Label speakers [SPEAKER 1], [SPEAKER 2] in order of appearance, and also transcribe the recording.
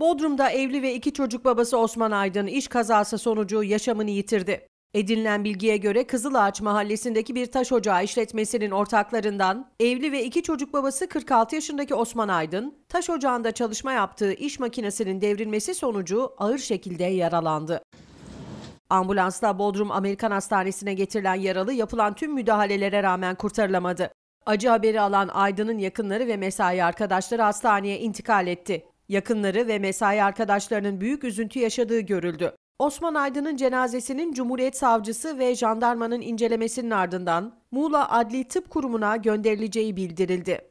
[SPEAKER 1] Bodrum'da evli ve iki çocuk babası Osman Aydın iş kazası sonucu yaşamını yitirdi. Edinilen bilgiye göre Kızılağaç mahallesindeki bir taş ocağı işletmesinin ortaklarından evli ve iki çocuk babası 46 yaşındaki Osman Aydın, taş ocağında çalışma yaptığı iş makinesinin devrilmesi sonucu ağır şekilde yaralandı. Ambulansla Bodrum Amerikan Hastanesi'ne getirilen yaralı yapılan tüm müdahalelere rağmen kurtarılamadı. Acı haberi alan Aydın'ın yakınları ve mesai arkadaşları hastaneye intikal etti. Yakınları ve mesai arkadaşlarının büyük üzüntü yaşadığı görüldü. Osman Aydın'ın cenazesinin Cumhuriyet Savcısı ve jandarmanın incelemesinin ardından Muğla Adli Tıp Kurumu'na gönderileceği bildirildi.